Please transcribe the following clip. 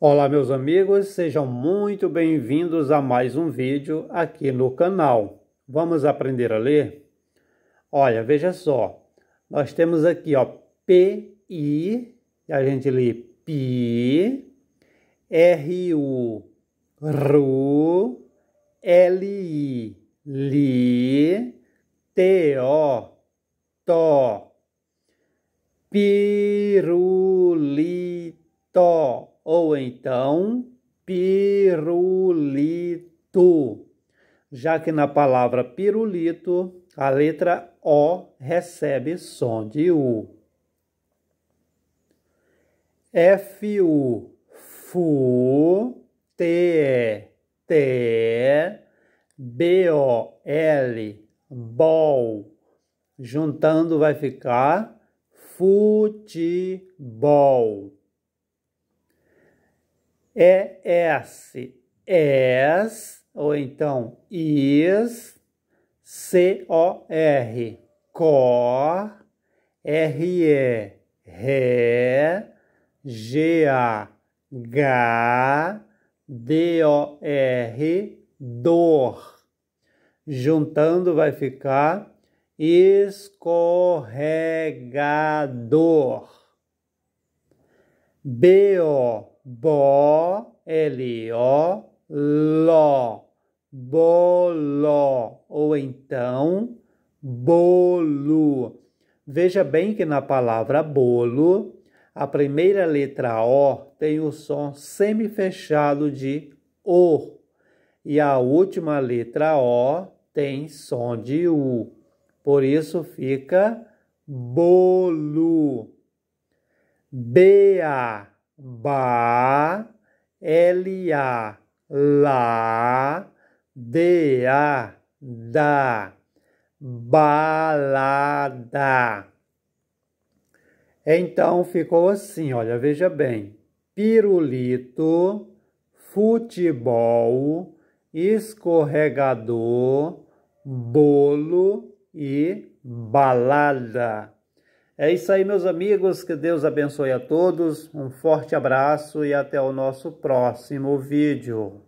Olá meus amigos, sejam muito bem-vindos a mais um vídeo aqui no canal. Vamos aprender a ler? Olha, veja só, nós temos aqui ó, P, I, a gente lê R, U, L, I, T, O, TO, PIRULITO ou então pirulito, já que na palavra pirulito a letra O recebe som de U. F-U, FU, T-E, T-E, B-O-L, BOL. Juntando vai ficar futebol. É, é, S ES, ou então IS, C-O-R, COR, R-E, RE, G d D-O-R, DOR. Juntando vai ficar escorregador. B-O Bo, L, O, Ló, boló, ou então bolo. Veja bem que na palavra bolo, a primeira letra O tem o som semifechado de O, e a última letra O tem som de U. Por isso fica bolo. BA ba, la, lá, a da, balada. Então ficou assim, olha, veja bem. Pirulito, futebol, escorregador, bolo e balada. É isso aí, meus amigos. Que Deus abençoe a todos. Um forte abraço e até o nosso próximo vídeo.